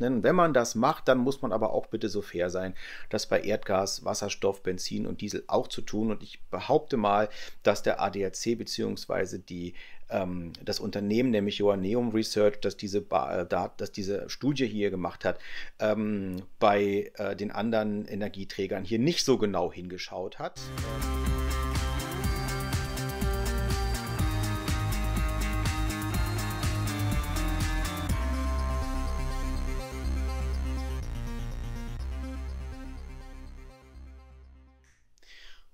Wenn man das macht, dann muss man aber auch bitte so fair sein, das bei Erdgas, Wasserstoff, Benzin und Diesel auch zu tun. Und ich behaupte mal, dass der ADAC bzw. die ähm, das Unternehmen, nämlich Joanneum Research, das diese, äh, das diese Studie hier gemacht hat, ähm, bei äh, den anderen Energieträgern hier nicht so genau hingeschaut hat.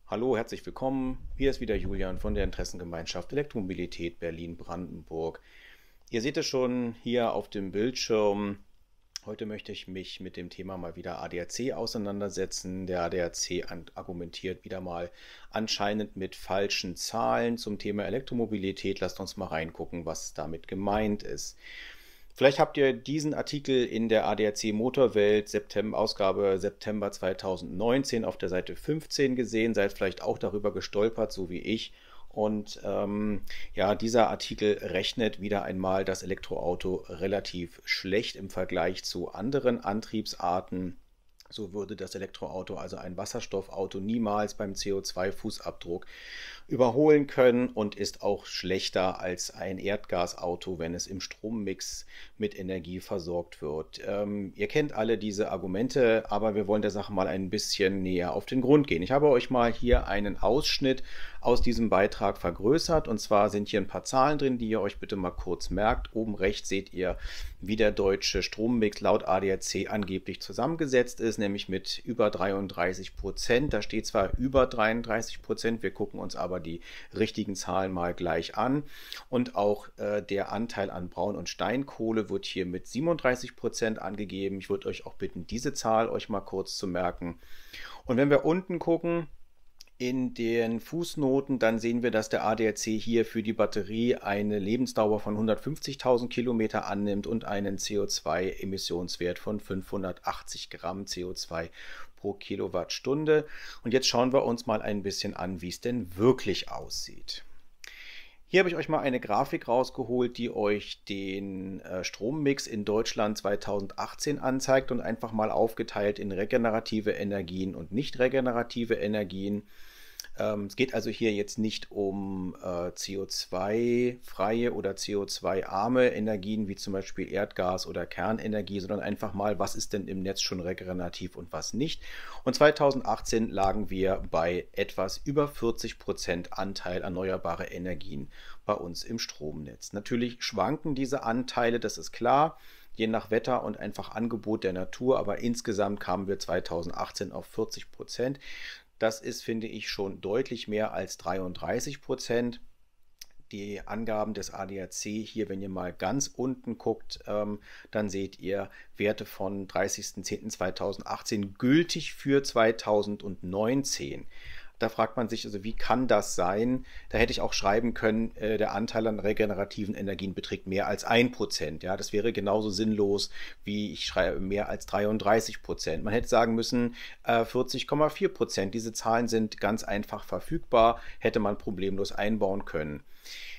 Hallo, herzlich willkommen. Hier ist wieder Julian von der Interessengemeinschaft Elektromobilität Berlin-Brandenburg. Ihr seht es schon hier auf dem Bildschirm. Heute möchte ich mich mit dem Thema mal wieder ADAC auseinandersetzen. Der ADAC argumentiert wieder mal anscheinend mit falschen Zahlen zum Thema Elektromobilität. Lasst uns mal reingucken, was damit gemeint ist. Vielleicht habt ihr diesen Artikel in der ADAC Motorwelt September, Ausgabe September 2019 auf der Seite 15 gesehen, seid vielleicht auch darüber gestolpert, so wie ich. Und ähm, ja, dieser Artikel rechnet wieder einmal das Elektroauto relativ schlecht im Vergleich zu anderen Antriebsarten. So würde das Elektroauto, also ein Wasserstoffauto, niemals beim CO2-Fußabdruck überholen können und ist auch schlechter als ein Erdgasauto, wenn es im Strommix mit Energie versorgt wird. Ähm, ihr kennt alle diese Argumente, aber wir wollen der Sache mal ein bisschen näher auf den Grund gehen. Ich habe euch mal hier einen Ausschnitt aus diesem Beitrag vergrößert und zwar sind hier ein paar Zahlen drin, die ihr euch bitte mal kurz merkt. Oben rechts seht ihr, wie der deutsche Strommix laut ADAC angeblich zusammengesetzt ist, nämlich mit über 33 Prozent. Da steht zwar über 33 Prozent, wir gucken uns aber aber die richtigen Zahlen mal gleich an. Und auch äh, der Anteil an Braun- und Steinkohle wird hier mit 37 Prozent angegeben. Ich würde euch auch bitten, diese Zahl euch mal kurz zu merken. Und wenn wir unten gucken, in den Fußnoten, dann sehen wir, dass der ADAC hier für die Batterie eine Lebensdauer von 150.000 Kilometer annimmt und einen CO2-Emissionswert von 580 Gramm CO2 pro Kilowattstunde. Und jetzt schauen wir uns mal ein bisschen an, wie es denn wirklich aussieht. Hier habe ich euch mal eine Grafik rausgeholt, die euch den äh, Strommix in Deutschland 2018 anzeigt und einfach mal aufgeteilt in regenerative Energien und nicht regenerative Energien. Ähm, es geht also hier jetzt nicht um äh, CO2-freie oder CO2-arme Energien, wie zum Beispiel Erdgas oder Kernenergie, sondern einfach mal, was ist denn im Netz schon regenerativ und was nicht. Und 2018 lagen wir bei etwas über 40 Prozent Anteil erneuerbare Energien bei uns im Stromnetz. Natürlich schwanken diese Anteile, das ist klar je nach Wetter und einfach Angebot der Natur. Aber insgesamt kamen wir 2018 auf 40 Prozent. Das ist, finde ich, schon deutlich mehr als 33 Prozent. Die Angaben des ADAC hier, wenn ihr mal ganz unten guckt, ähm, dann seht ihr Werte von 30.10.2018 gültig für 2019. Da fragt man sich, also wie kann das sein? Da hätte ich auch schreiben können, äh, der Anteil an regenerativen Energien beträgt mehr als 1%. Ja, das wäre genauso sinnlos, wie ich schreibe mehr als 33 Prozent. Man hätte sagen müssen, äh, 40,4 Prozent. Diese Zahlen sind ganz einfach verfügbar, hätte man problemlos einbauen können.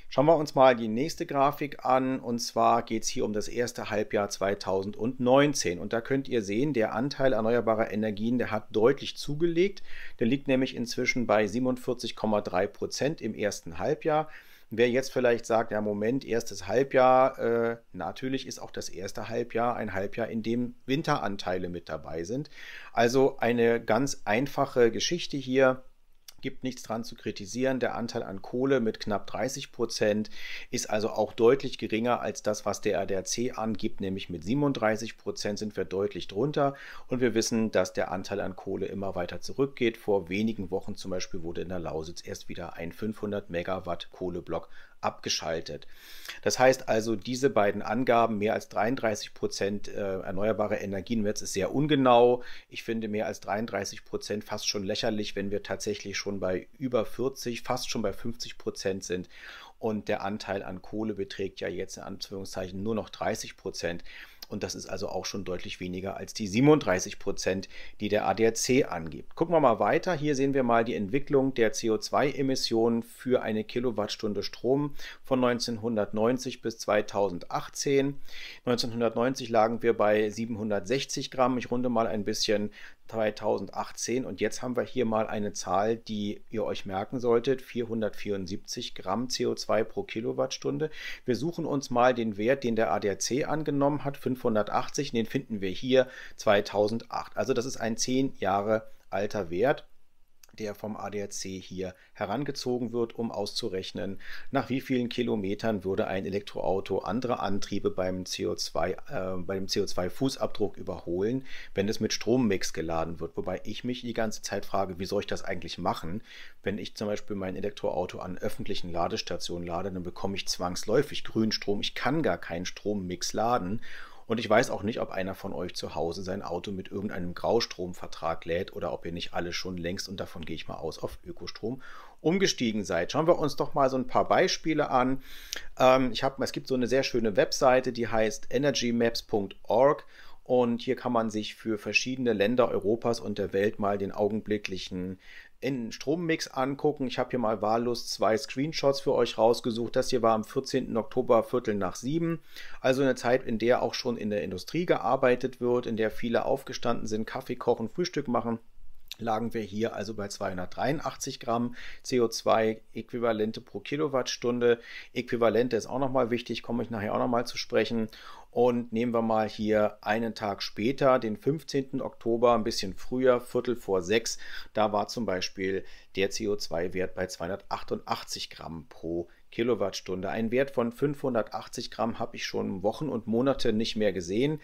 Schauen wir uns mal die nächste Grafik an und zwar geht es hier um das erste Halbjahr 2019 und da könnt ihr sehen, der Anteil erneuerbarer Energien, der hat deutlich zugelegt. Der liegt nämlich inzwischen bei 47,3 Prozent im ersten Halbjahr. Wer jetzt vielleicht sagt, ja Moment, erstes Halbjahr, äh, natürlich ist auch das erste Halbjahr ein Halbjahr, in dem Winteranteile mit dabei sind. Also eine ganz einfache Geschichte hier gibt nichts dran zu kritisieren. Der Anteil an Kohle mit knapp 30 Prozent ist also auch deutlich geringer als das, was der ADAC angibt, nämlich mit 37 Prozent sind wir deutlich drunter. Und wir wissen, dass der Anteil an Kohle immer weiter zurückgeht. Vor wenigen Wochen zum Beispiel wurde in der Lausitz erst wieder ein 500 Megawatt Kohleblock abgeschaltet. Das heißt also, diese beiden Angaben, mehr als 33 Prozent äh, erneuerbare Energien im Netz ist sehr ungenau. Ich finde mehr als 33 Prozent fast schon lächerlich, wenn wir tatsächlich schon bei über 40, fast schon bei 50 Prozent sind. Und der Anteil an Kohle beträgt ja jetzt in Anführungszeichen nur noch 30 Prozent. Und das ist also auch schon deutlich weniger als die 37 Prozent, die der ADAC angibt. Gucken wir mal weiter. Hier sehen wir mal die Entwicklung der CO2-Emissionen für eine Kilowattstunde Strom von 1990 bis 2018. 1990 lagen wir bei 760 Gramm. Ich runde mal ein bisschen. 2018 und jetzt haben wir hier mal eine Zahl, die ihr euch merken solltet, 474 Gramm CO2 pro Kilowattstunde. Wir suchen uns mal den Wert, den der ADAC angenommen hat, 580, den finden wir hier 2008. Also das ist ein 10 Jahre alter Wert der vom ADAC hier herangezogen wird, um auszurechnen, nach wie vielen Kilometern würde ein Elektroauto andere Antriebe beim CO2, äh, bei dem CO2-Fußabdruck überholen, wenn es mit Strommix geladen wird. Wobei ich mich die ganze Zeit frage, wie soll ich das eigentlich machen? Wenn ich zum Beispiel mein Elektroauto an öffentlichen Ladestationen lade, dann bekomme ich zwangsläufig grünen Strom. Ich kann gar keinen Strommix laden. Und ich weiß auch nicht, ob einer von euch zu Hause sein Auto mit irgendeinem Graustromvertrag lädt oder ob ihr nicht alle schon längst, und davon gehe ich mal aus, auf Ökostrom umgestiegen seid. Schauen wir uns doch mal so ein paar Beispiele an. Ähm, ich hab, es gibt so eine sehr schöne Webseite, die heißt energymaps.org. Und hier kann man sich für verschiedene Länder Europas und der Welt mal den augenblicklichen in Strommix angucken. Ich habe hier mal wahllos zwei Screenshots für euch rausgesucht. Das hier war am 14. Oktober Viertel nach sieben. Also eine Zeit, in der auch schon in der Industrie gearbeitet wird, in der viele aufgestanden sind, Kaffee kochen, Frühstück machen lagen wir hier also bei 283 Gramm CO2-Äquivalente pro Kilowattstunde. Äquivalente ist auch nochmal wichtig, komme ich nachher auch nochmal zu sprechen. Und nehmen wir mal hier einen Tag später, den 15. Oktober, ein bisschen früher, Viertel vor sechs. Da war zum Beispiel der CO2-Wert bei 288 Gramm pro Kilowattstunde. Ein Wert von 580 Gramm habe ich schon Wochen und Monate nicht mehr gesehen.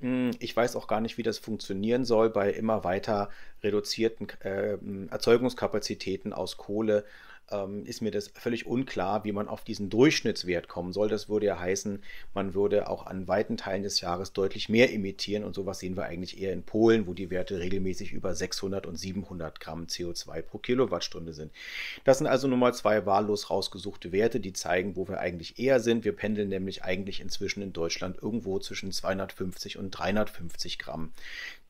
Hm, ich weiß auch gar nicht, wie das funktionieren soll bei immer weiter reduzierten äh, Erzeugungskapazitäten aus Kohle ähm, ist mir das völlig unklar, wie man auf diesen Durchschnittswert kommen soll. Das würde ja heißen, man würde auch an weiten Teilen des Jahres deutlich mehr emittieren und sowas sehen wir eigentlich eher in Polen, wo die Werte regelmäßig über 600 und 700 Gramm CO2 pro Kilowattstunde sind. Das sind also nun mal zwei wahllos rausgesuchte Werte, die zeigen, wo wir eigentlich eher sind. Wir pendeln nämlich eigentlich inzwischen in Deutschland irgendwo zwischen 250 und 350 Gramm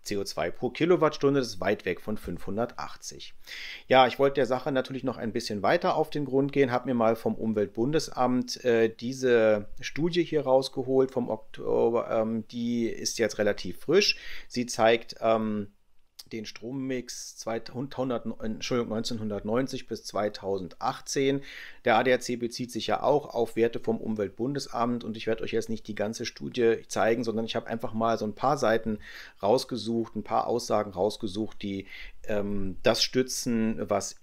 CO2 pro Kilowattstunde, das ist weit weg von 580. Ja, ich wollte der Sache natürlich noch ein bisschen weiter auf den Grund gehen, habe mir mal vom Umweltbundesamt äh, diese Studie hier rausgeholt vom Oktober, ähm, die ist jetzt relativ frisch. Sie zeigt, ähm, den Strommix 200, Entschuldigung, 1990 bis 2018. Der ADAC bezieht sich ja auch auf Werte vom Umweltbundesamt und ich werde euch jetzt nicht die ganze Studie zeigen, sondern ich habe einfach mal so ein paar Seiten rausgesucht, ein paar Aussagen rausgesucht, die ähm, das stützen, was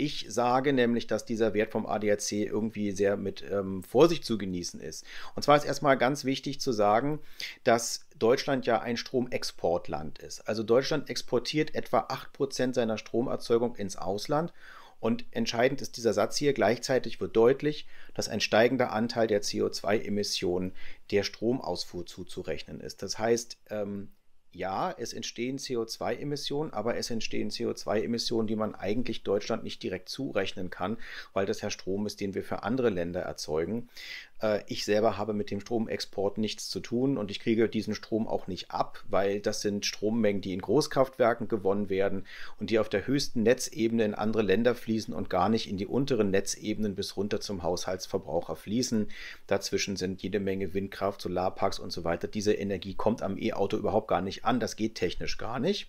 ich sage nämlich, dass dieser Wert vom ADAC irgendwie sehr mit ähm, Vorsicht zu genießen ist. Und zwar ist erstmal ganz wichtig zu sagen, dass Deutschland ja ein Stromexportland ist. Also Deutschland exportiert etwa 8% seiner Stromerzeugung ins Ausland. Und entscheidend ist dieser Satz hier, gleichzeitig wird deutlich, dass ein steigender Anteil der CO2-Emissionen der Stromausfuhr zuzurechnen ist. Das heißt, ähm, ja, es entstehen CO2-Emissionen, aber es entstehen CO2-Emissionen, die man eigentlich Deutschland nicht direkt zurechnen kann, weil das ja Strom ist, den wir für andere Länder erzeugen. Äh, ich selber habe mit dem Stromexport nichts zu tun und ich kriege diesen Strom auch nicht ab, weil das sind Strommengen, die in Großkraftwerken gewonnen werden und die auf der höchsten Netzebene in andere Länder fließen und gar nicht in die unteren Netzebenen bis runter zum Haushaltsverbraucher fließen. Dazwischen sind jede Menge Windkraft, Solarparks und so weiter. Diese Energie kommt am E-Auto überhaupt gar nicht an. Das geht technisch gar nicht.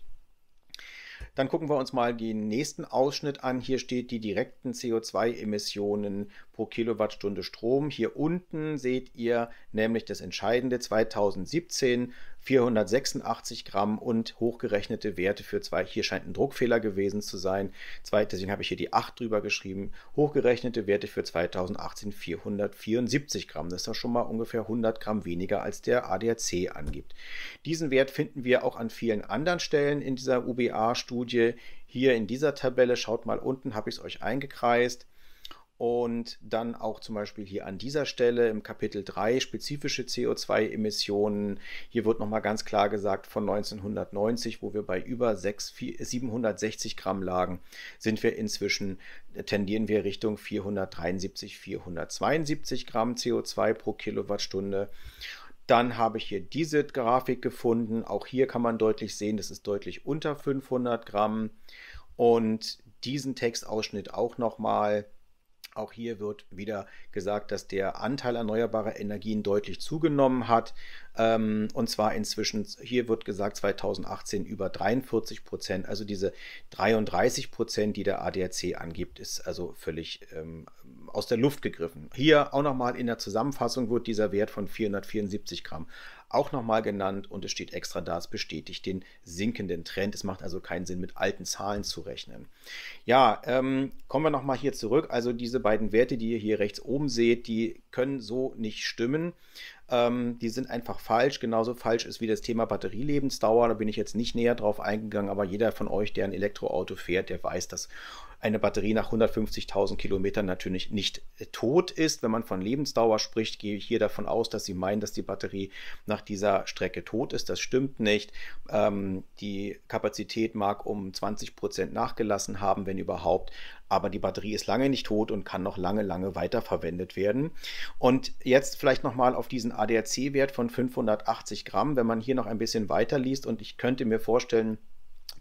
Dann gucken wir uns mal den nächsten Ausschnitt an. Hier steht die direkten CO2-Emissionen pro Kilowattstunde Strom. Hier unten seht ihr nämlich das Entscheidende 2017 486 Gramm und hochgerechnete Werte für zwei. Hier scheint ein Druckfehler gewesen zu sein. deswegen habe ich hier die 8 drüber geschrieben. Hochgerechnete Werte für 2018 474 Gramm. Das ist doch schon mal ungefähr 100 Gramm weniger als der ADAC angibt. Diesen Wert finden wir auch an vielen anderen Stellen in dieser UBA-Studie. Studie hier in dieser Tabelle. Schaut mal unten, habe ich es euch eingekreist. Und dann auch zum Beispiel hier an dieser Stelle im Kapitel 3 spezifische CO2-Emissionen. Hier wird nochmal ganz klar gesagt, von 1990, wo wir bei über 6, 760 Gramm lagen, sind wir inzwischen, äh, tendieren wir Richtung 473, 472 Gramm CO2 pro Kilowattstunde. Dann habe ich hier diese Grafik gefunden. Auch hier kann man deutlich sehen, das ist deutlich unter 500 Gramm. Und diesen Textausschnitt auch nochmal. Auch hier wird wieder gesagt, dass der Anteil erneuerbarer Energien deutlich zugenommen hat. Ähm, und zwar inzwischen, hier wird gesagt, 2018 über 43 Prozent. Also diese 33 Prozent, die der ADAC angibt, ist also völlig ähm, aus der Luft gegriffen. Hier auch nochmal in der Zusammenfassung wird dieser Wert von 474 Gramm auch nochmal genannt und es steht extra da, es bestätigt den sinkenden Trend. Es macht also keinen Sinn, mit alten Zahlen zu rechnen. Ja, ähm, kommen wir nochmal hier zurück. Also diese beiden Werte, die ihr hier rechts oben seht, die können so nicht stimmen. Ähm, die sind einfach falsch. Genauso falsch ist wie das Thema Batterielebensdauer. Da bin ich jetzt nicht näher drauf eingegangen, aber jeder von euch, der ein Elektroauto fährt, der weiß, dass eine Batterie nach 150.000 Kilometern natürlich nicht äh, tot ist. Wenn man von Lebensdauer spricht, gehe ich hier davon aus, dass Sie meinen, dass die Batterie nach dieser Strecke tot ist. Das stimmt nicht. Ähm, die Kapazität mag um 20 Prozent nachgelassen haben, wenn überhaupt. Aber die Batterie ist lange nicht tot und kann noch lange, lange weiterverwendet werden. Und jetzt vielleicht nochmal auf diesen ADAC-Wert von 580 Gramm, wenn man hier noch ein bisschen weiter liest Und ich könnte mir vorstellen,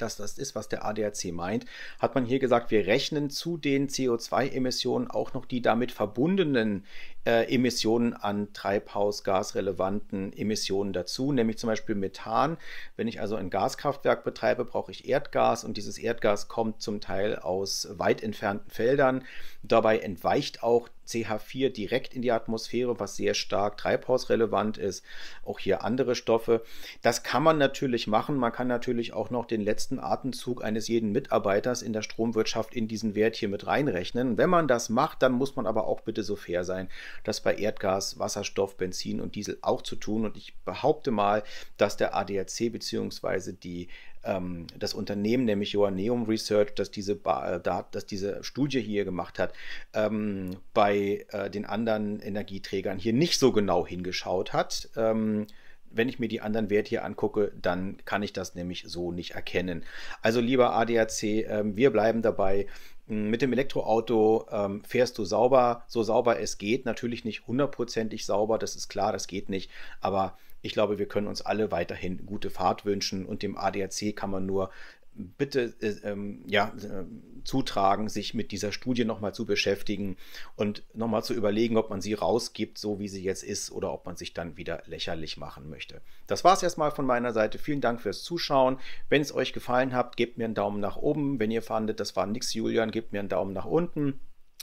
dass das ist, was der ADAC meint, hat man hier gesagt, wir rechnen zu den CO2-Emissionen auch noch die damit verbundenen äh, Emissionen an treibhausgasrelevanten Emissionen dazu, nämlich zum Beispiel Methan. Wenn ich also ein Gaskraftwerk betreibe, brauche ich Erdgas und dieses Erdgas kommt zum Teil aus weit entfernten Feldern. Dabei entweicht auch CH4 direkt in die Atmosphäre, was sehr stark treibhausrelevant ist. Auch hier andere Stoffe. Das kann man natürlich machen. Man kann natürlich auch noch den letzten letzten Atemzug eines jeden Mitarbeiters in der Stromwirtschaft in diesen Wert hier mit reinrechnen. Wenn man das macht, dann muss man aber auch bitte so fair sein, das bei Erdgas, Wasserstoff, Benzin und Diesel auch zu tun. Und ich behaupte mal, dass der ADAC bzw. die ähm, das Unternehmen, nämlich Joanneum Research, das diese, äh, das diese Studie hier gemacht hat, ähm, bei äh, den anderen Energieträgern hier nicht so genau hingeschaut hat. Ähm, wenn ich mir die anderen Werte hier angucke, dann kann ich das nämlich so nicht erkennen. Also lieber ADAC, ähm, wir bleiben dabei. Hm, mit dem Elektroauto ähm, fährst du sauber, so sauber es geht. Natürlich nicht hundertprozentig sauber, das ist klar, das geht nicht. Aber ich glaube, wir können uns alle weiterhin gute Fahrt wünschen und dem ADAC kann man nur bitte äh, ähm, ja, äh, zutragen, sich mit dieser Studie nochmal zu beschäftigen und nochmal zu überlegen, ob man sie rausgibt, so wie sie jetzt ist, oder ob man sich dann wieder lächerlich machen möchte. Das war es erstmal von meiner Seite. Vielen Dank fürs Zuschauen. Wenn es euch gefallen hat, gebt mir einen Daumen nach oben. Wenn ihr fandet, das war nix, Julian, gebt mir einen Daumen nach unten.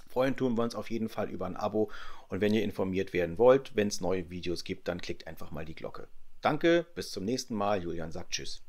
Freuen tun wir uns auf jeden Fall über ein Abo. Und wenn ihr informiert werden wollt, wenn es neue Videos gibt, dann klickt einfach mal die Glocke. Danke, bis zum nächsten Mal. Julian sagt Tschüss.